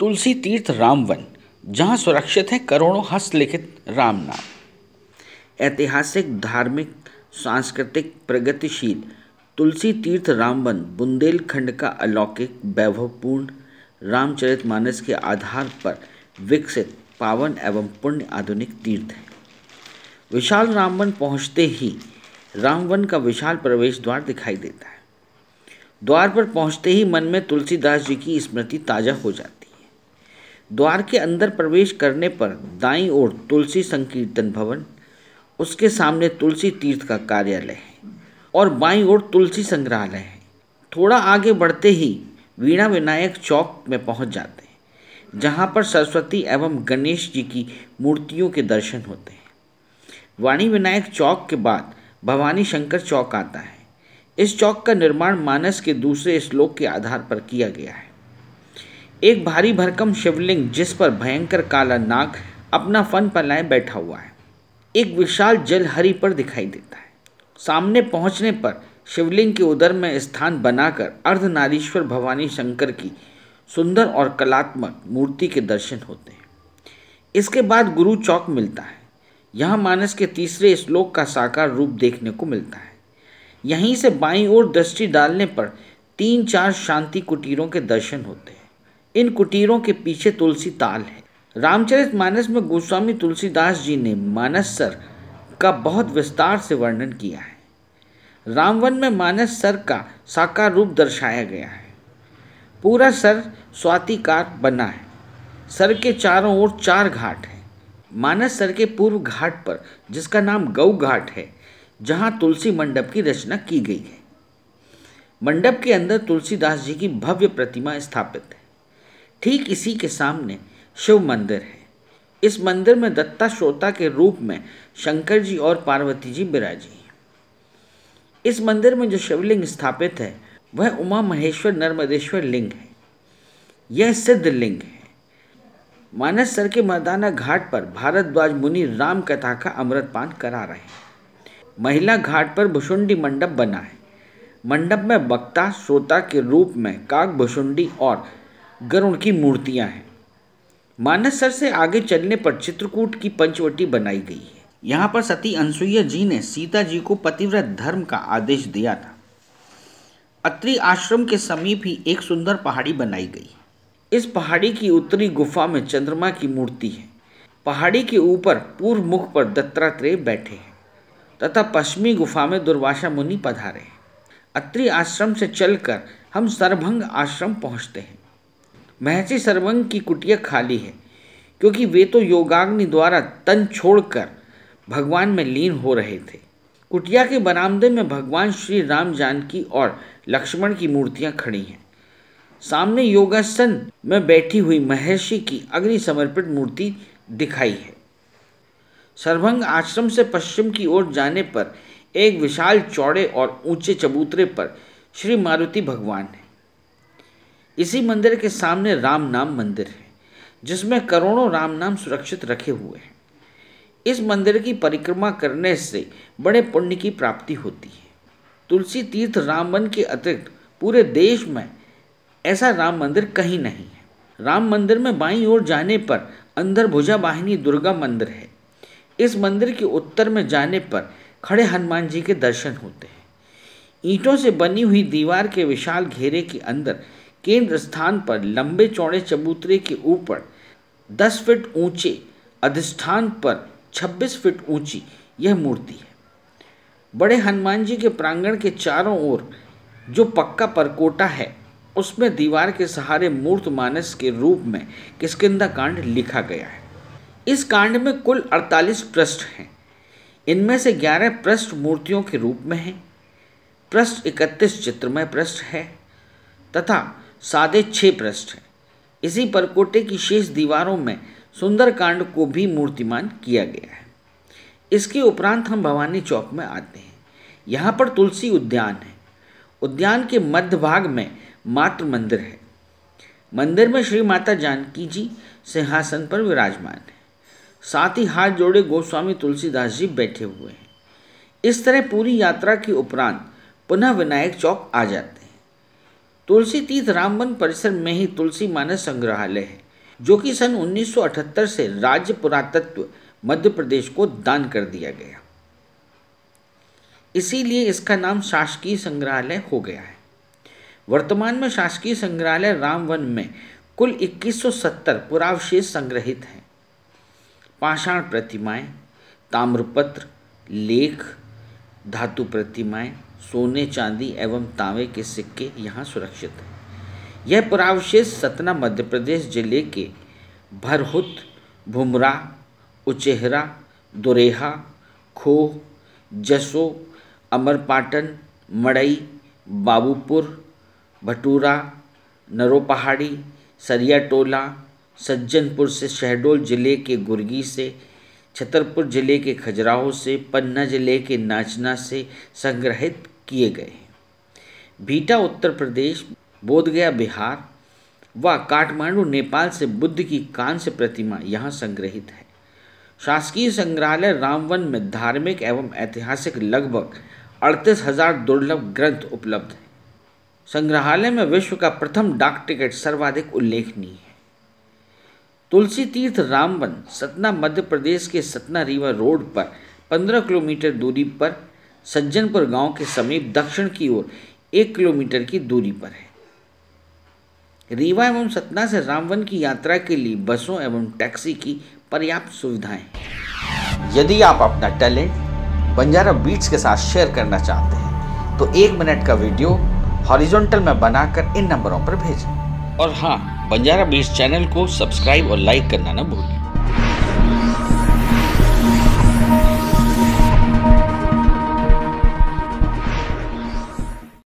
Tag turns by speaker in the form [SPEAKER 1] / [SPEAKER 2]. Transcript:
[SPEAKER 1] तुलसी तीर्थ रामवन जहाँ सुरक्षित है करोड़ों हस्तलिखित राम नाम ऐतिहासिक धार्मिक सांस्कृतिक प्रगतिशील तुलसी तीर्थ रामवन बुंदेलखंड का अलौकिक वैभवपूर्ण रामचरितमानस के आधार पर विकसित पावन एवं पुण्य आधुनिक तीर्थ है विशाल रामवन पहुँचते ही रामवन का विशाल प्रवेश द्वार दिखाई देता है द्वार पर पहुँचते ही मन में तुलसीदास जी की स्मृति ताज़ा हो जाती द्वार के अंदर प्रवेश करने पर दाई ओर तुलसी संकीर्तन भवन उसके सामने तुलसी तीर्थ का कार्यालय है और बाईं ओर तुलसी संग्रहालय है थोड़ा आगे बढ़ते ही वीणा विनायक चौक में पहुंच जाते हैं जहां पर सरस्वती एवं गणेश जी की मूर्तियों के दर्शन होते हैं वाणी विनायक चौक के बाद भवानी शंकर चौक आता है इस चौक का निर्माण मानस के दूसरे श्लोक के आधार पर किया गया है एक भारी भरकम शिवलिंग जिस पर भयंकर काला नाग अपना फन पलाए बैठा हुआ है एक विशाल जल पर दिखाई देता है सामने पहुंचने पर शिवलिंग के उदर में स्थान बनाकर अर्धनारीश्वर भवानी शंकर की सुंदर और कलात्मक मूर्ति के दर्शन होते हैं इसके बाद गुरु चौक मिलता है यहाँ मानस के तीसरे श्लोक का साकार रूप देखने को मिलता है यहीं से बाईं ओर दृष्टि डालने पर तीन चार शांति कुटीरों के दर्शन होते हैं इन कुटीरों के पीछे तुलसी ताल है रामचरित मानस में गोस्वामी तुलसीदास जी ने मानस सर का बहुत विस्तार से वर्णन किया है रामवन में मानस सर का साकार रूप दर्शाया गया है पूरा सर स्वातिकार बना है सर के चारों ओर चार घाट हैं मानस सर के पूर्व घाट पर जिसका नाम गऊ घाट है जहाँ तुलसी मंडप की रचना की गई है मंडप के अंदर तुलसीदास जी की भव्य प्रतिमा स्थापित है ठीक इसी के सामने शिव मंदिर है इस मंदिर में दत्ता श्रोता के रूप में शंकर जी और पार्वती जी बिराजी हैं इस मंदिर में जो शिवलिंग स्थापित है वह उमा महेश्वर नर्मदेश्वर लिंग है यह सिद्ध लिंग है मानस सर के मर्दाना घाट पर भारद्वाज मुनि राम कथा का अमृत पान करा रहे हैं महिला घाट पर भुषुंडी मंडप बना है मंडप में वक्ता श्रोता के रूप में काक भुषुंडी और गरुण की मूर्तियां हैं मानसर से आगे चलने पर चित्रकूट की पंचवटी बनाई गई है यहाँ पर सती अनसुईया जी ने सीता जी को पतिव्रत धर्म का आदेश दिया था अत्रि आश्रम के समीप ही एक सुंदर पहाड़ी बनाई गई इस पहाड़ी की उत्तरी गुफा में चंद्रमा की मूर्ति है पहाड़ी के ऊपर पूर्व मुख पर दत्तात्रेय बैठे हैं तथा पश्चिमी गुफा में दुर्वासा मुनि पधारे हैं अत्रि आश्रम से चलकर हम सरभंग आश्रम पहुँचते हैं महर्षि सर्वंग की कुटिया खाली है क्योंकि वे तो योगाग्नि द्वारा तन छोड़कर भगवान में लीन हो रहे थे कुटिया के बरामदे में भगवान श्री राम जानकी और लक्ष्मण की मूर्तियां खड़ी हैं सामने योगासन में बैठी हुई महर्षि की अग्नि समर्पित मूर्ति दिखाई है सर्वंग आश्रम से पश्चिम की ओर जाने पर एक विशाल चौड़े और ऊंचे चबूतरे पर श्री मारुति भगवान है इसी मंदिर के सामने राम नाम मंदिर है जिसमें करोड़ों राम नाम सुरक्षित रखे हुए हैं इस मंदिर की परिक्रमा करने से बड़े पुण्य की प्राप्ति होती है तुलसी तीर्थ रामवन के अतिरिक्त पूरे देश में ऐसा राम मंदिर कहीं नहीं है राम मंदिर में बाईं ओर जाने पर अंदर भुजा वाहिनी दुर्गा मंदिर है इस मंदिर के उत्तर में जाने पर खड़े हनुमान जी के दर्शन होते हैं ईंटों से बनी हुई दीवार के विशाल घेरे के अंदर केंद्र स्थान पर लंबे चौड़े चबूतरे के ऊपर 10 फीट ऊंचे अधिष्ठान पर 26 फीट ऊंची यह मूर्ति है बड़े हनुमान जी के प्रांगण के चारों ओर जो पक्का परकोटा है उसमें दीवार के सहारे मूर्त मानस के रूप में किसकिदा कांड लिखा गया है इस कांड में कुल 48 पृष्ठ हैं इनमें से 11 पृष्ठ मूर्तियों के रूप में हैं पृष्ठ 31 चित्रमय पृष्ठ है तथा सादे छः पृष्ठ है इसी परकोटे की शेष दीवारों में सुंदरकांड को भी मूर्तिमान किया गया है इसके उपरांत हम भवानी चौक में आते हैं यहाँ पर तुलसी उद्यान है उद्यान के मध्य भाग में मात्र मंदिर है मंदिर में श्री माता जानकी जी सिंहासन पर विराजमान है साथ ही हाथ जोड़े गोस्वामी तुलसीदास जी बैठे हुए हैं इस तरह पूरी यात्रा के उपरांत पुनः विनायक चौक आ जाते हैं तुलसी तीर्थ रामवन परिसर में ही तुलसी मानस संग्रहालय है जो कि सन 1978 से राज्य पुरातत्व मध्य प्रदेश को दान कर दिया गया इसीलिए इसका नाम शासकीय संग्रहालय हो गया है वर्तमान में शासकीय संग्रहालय रामवन में कुल 2170 पुरावशेष संग्रहित हैं पाषाण प्रतिमाएं ताम्रपत्र लेख धातु प्रतिमाएं सोने चांदी एवं तांबे के सिक्के यहाँ सुरक्षित हैं यह पुरावशेष सतना मध्य प्रदेश जिले के भरहुत भुमरा उचेहरा दुरेहा खोह जसो अमरपाटन मड़ई बाबूपुर भटूरा नरोपहाड़ी सरिया टोला सज्जनपुर से शहडोल जिले के गुर्गी से छतरपुर जिले के खजुराहो से पन्ना जिले के नाचना से संग्रहित किए गए हैं भीटा उत्तर प्रदेश बोधगया बिहार व काठमांडू नेपाल से बुद्ध की कांस्य प्रतिमा यहाँ संग्रहित है शासकीय संग्रहालय रामवन में धार्मिक एवं ऐतिहासिक लगभग अड़तीस हजार दुर्लभ ग्रंथ उपलब्ध हैं संग्रहालय में विश्व का प्रथम डाक टिकट सर्वाधिक उल्लेखनीय है तुलसी तीर्थ रामवन सतना मध्य प्रदेश के सतना रीवा रोड पर 15 किलोमीटर दूरी पर सज्जनपुर गांव के समीप दक्षिण की ओर एक किलोमीटर की दूरी पर है रीवा एवं सतना से रामवन की यात्रा के लिए बसों एवं टैक्सी की पर्याप्त सुविधाएं यदि आप अपना टैलेंट बंजारा बीट्स के साथ शेयर करना चाहते हैं तो एक मिनट का वीडियो हॉरिजॉन्टल में बनाकर इन नंबरों पर भेजें और हाँ बंजारा बीट्स चैनल को सब्सक्राइब और लाइक करना न भूलें